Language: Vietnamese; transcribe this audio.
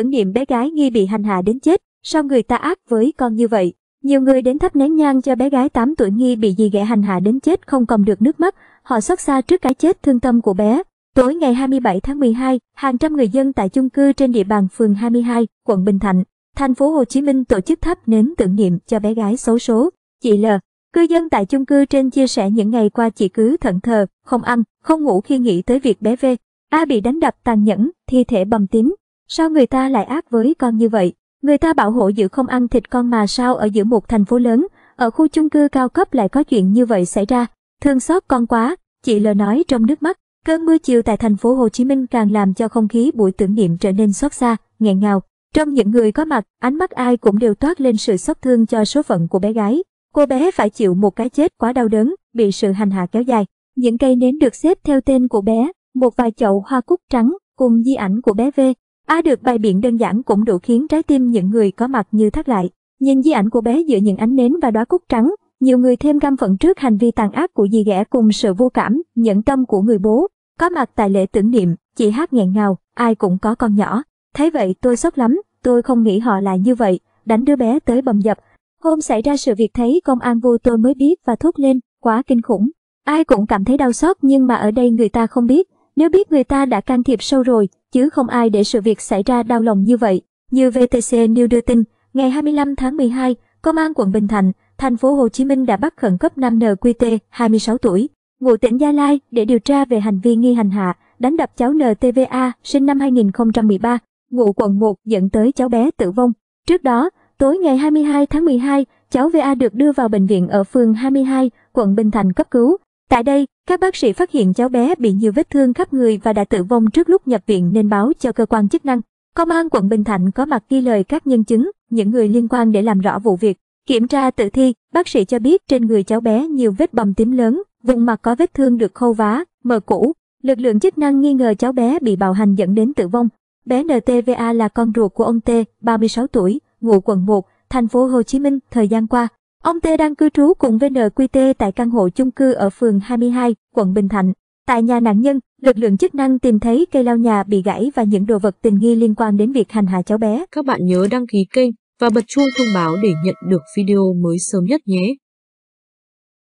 tưởng niệm bé gái nghi bị hành hạ đến chết, sao người ta ác với con như vậy. Nhiều người đến thắp nén nhang cho bé gái 8 tuổi nghi bị dì ghẻ hành hạ đến chết không cầm được nước mắt, họ xót xa trước cái chết thương tâm của bé. Tối ngày 27 tháng 12, hàng trăm người dân tại chung cư trên địa bàn phường 22, quận Bình Thạnh, thành phố Hồ Chí Minh tổ chức thắp nến tưởng niệm cho bé gái xấu số, chị L. Cư dân tại chung cư trên chia sẻ những ngày qua chị cứ thận thờ, không ăn, không ngủ khi nghĩ tới việc bé V. A bị đánh đập tàn nhẫn, thi thể bầm tím, Sao người ta lại ác với con như vậy? Người ta bảo hộ giữ không ăn thịt con mà sao ở giữa một thành phố lớn, ở khu chung cư cao cấp lại có chuyện như vậy xảy ra. Thương xót con quá, chị L nói trong nước mắt. Cơn mưa chiều tại thành phố Hồ Chí Minh càng làm cho không khí buổi tưởng niệm trở nên xót xa, nghẹn ngào. Trong những người có mặt, ánh mắt ai cũng đều toát lên sự xót thương cho số phận của bé gái. Cô bé phải chịu một cái chết quá đau đớn, bị sự hành hạ kéo dài. Những cây nến được xếp theo tên của bé, một vài chậu hoa cúc trắng cùng di ảnh của bé V Á à được bài biện đơn giản cũng đủ khiến trái tim những người có mặt như thắt lại. Nhìn di ảnh của bé giữa những ánh nến và đóa cúc trắng, nhiều người thêm căm phận trước hành vi tàn ác của dì ghẻ cùng sự vô cảm, nhẫn tâm của người bố. Có mặt tại lễ tưởng niệm, chị hát nghẹn ngào, ai cũng có con nhỏ. Thấy vậy tôi sốc lắm, tôi không nghĩ họ lại như vậy, đánh đứa bé tới bầm dập. Hôm xảy ra sự việc thấy công an vô tôi mới biết và thốt lên, quá kinh khủng. Ai cũng cảm thấy đau xót nhưng mà ở đây người ta không biết, nếu biết người ta đã can thiệp sâu rồi, chứ không ai để sự việc xảy ra đau lòng như vậy. Như VTC News đưa tin, ngày 25 tháng 12, Công an quận Bình Thạnh, thành phố Hồ Chí Minh đã bắt khẩn cấp nam NQT, 26 tuổi, ngụ tỉnh Gia Lai để điều tra về hành vi nghi hành hạ, đánh đập cháu NTVA sinh năm 2013, ngụ quận 1 dẫn tới cháu bé tử vong. Trước đó, tối ngày 22 tháng 12, cháu VA được đưa vào bệnh viện ở phường 22, quận Bình Thạnh cấp cứu. Tại đây, các bác sĩ phát hiện cháu bé bị nhiều vết thương khắp người và đã tử vong trước lúc nhập viện nên báo cho cơ quan chức năng. Công an quận Bình Thạnh có mặt ghi lời các nhân chứng, những người liên quan để làm rõ vụ việc. Kiểm tra tử thi, bác sĩ cho biết trên người cháu bé nhiều vết bầm tím lớn, vùng mặt có vết thương được khâu vá, mờ cũ. Lực lượng chức năng nghi ngờ cháu bé bị bạo hành dẫn đến tử vong. Bé NTVA là con ruột của ông T, 36 tuổi, ngụ quận 1, thành phố Hồ Chí Minh thời gian qua. Ông T đang cư trú cùng VNQT tại căn hộ chung cư ở phường 22, quận Bình Thạnh. Tại nhà nạn nhân, lực lượng chức năng tìm thấy cây lau nhà bị gãy và những đồ vật tình nghi liên quan đến việc hành hạ cháu bé. Các bạn nhớ đăng ký kênh và bật chuông thông báo để nhận được video mới sớm nhất nhé.